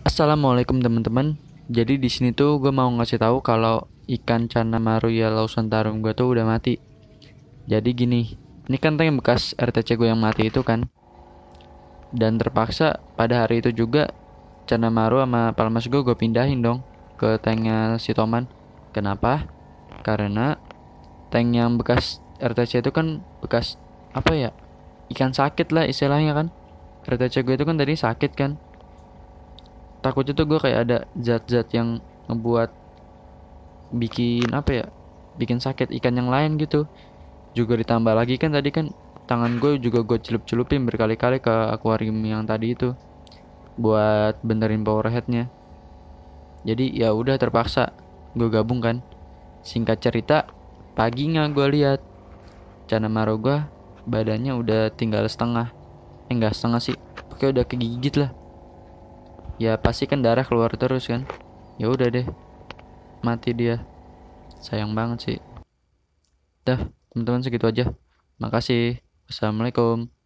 Assalamualaikum teman-teman. Jadi di sini tuh gue mau ngasih tahu kalau ikan cana maru ya, lausan tarum gue tuh udah mati. Jadi gini, ini kan tank bekas RTC gue yang mati itu kan. Dan terpaksa pada hari itu juga cana maru sama palmas gue gue pindahin dong ke tanknya si Toman. Kenapa? Karena tank yang bekas RTC itu kan bekas apa ya? Ikan sakit lah istilahnya kan. RTC gue itu kan tadi sakit kan takutnya tuh gue kayak ada zat-zat yang ngebuat bikin apa ya bikin sakit ikan yang lain gitu juga ditambah lagi kan tadi kan tangan gue juga gue celup-celupin berkali-kali ke akuarium yang tadi itu buat benerin power headnya jadi ya udah terpaksa gue gabung kan singkat cerita paginya gue lihat Canamaro gue badannya udah tinggal setengah eh enggak setengah sih pokoknya udah kegigit lah ya pasti kan darah keluar terus kan ya udah deh mati dia sayang banget sih dah teman-teman segitu aja makasih assalamualaikum